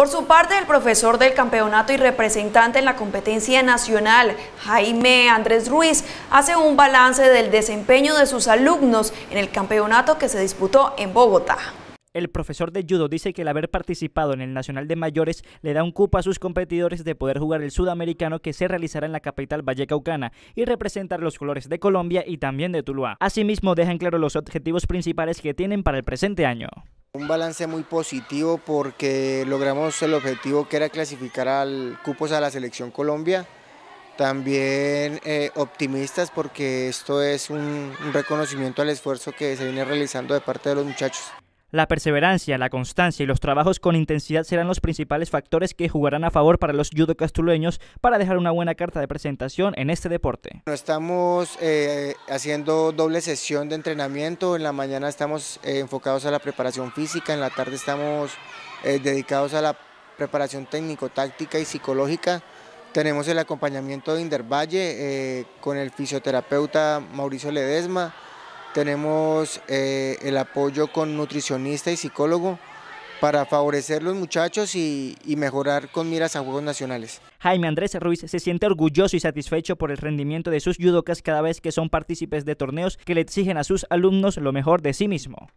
Por su parte, el profesor del campeonato y representante en la competencia nacional, Jaime Andrés Ruiz, hace un balance del desempeño de sus alumnos en el campeonato que se disputó en Bogotá. El profesor de judo dice que el haber participado en el Nacional de Mayores le da un cupo a sus competidores de poder jugar el sudamericano que se realizará en la capital vallecaucana y representar los colores de Colombia y también de Tuluá. Asimismo, dejan claro los objetivos principales que tienen para el presente año. Un balance muy positivo porque logramos el objetivo que era clasificar al cupos a la selección Colombia. También eh, optimistas porque esto es un reconocimiento al esfuerzo que se viene realizando de parte de los muchachos. La perseverancia, la constancia y los trabajos con intensidad serán los principales factores que jugarán a favor para los judocas tulueños para dejar una buena carta de presentación en este deporte. Estamos eh, haciendo doble sesión de entrenamiento, en la mañana estamos eh, enfocados a la preparación física, en la tarde estamos eh, dedicados a la preparación técnico-táctica y psicológica. Tenemos el acompañamiento de Indervalle con el fisioterapeuta Mauricio Ledesma, tenemos eh, el apoyo con nutricionista y psicólogo para favorecer los muchachos y, mejorar con miras a Juegos Nacionales. Jaime Andrés Ruiz se siente orgulloso y satisfecho por el rendimiento de sus judocas cada vez que son partícipes de torneos que le exigen a sus alumnos lo mejor de sí mismo.